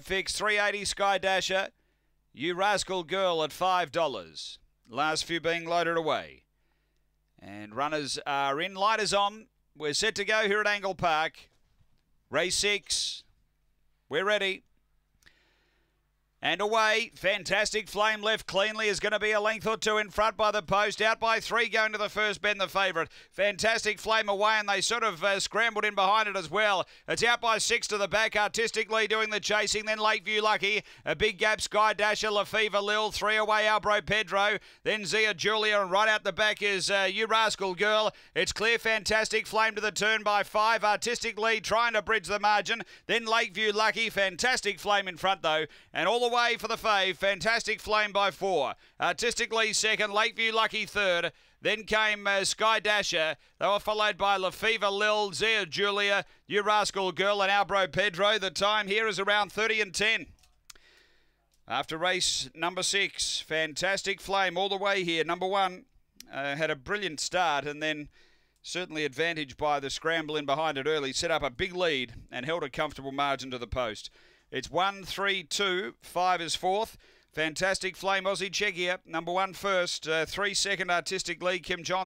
Fix 380 Sky Dasher. You Rascal Girl at $5. Last few being loaded away. And runners are in. Lighters on. We're set to go here at Angle Park. Race 6. We're ready. And away, fantastic flame left cleanly is going to be a length or two in front by the post. Out by three going to the first bend, the favourite. Fantastic flame away, and they sort of uh, scrambled in behind it as well. It's out by six to the back, artistically doing the chasing. Then Lakeview Lucky, a big gap, Sky Dasher, Lafever Lil, three away, Albro Pedro. Then Zia Julia, and right out the back is uh, You Rascal Girl. It's clear, fantastic flame to the turn by five, artistically trying to bridge the margin. Then Lakeview Lucky, fantastic flame in front though, and all away for the fave. Fantastic Flame by four. Artistically second. Lakeview Lucky third. Then came uh, Sky Dasher. They were followed by Lafever Lil, Zia Julia, You Rascal Girl, and our bro Pedro. The time here is around 30 and 10. After race number six, Fantastic Flame all the way here. Number one uh, had a brilliant start and then certainly advantaged by the scramble in behind it early, set up a big lead and held a comfortable margin to the post. It's one, three, two, five two. Five is fourth. Fantastic Flame Aussie here. number one first. Uh, three second Artistic League, Kim Johnson.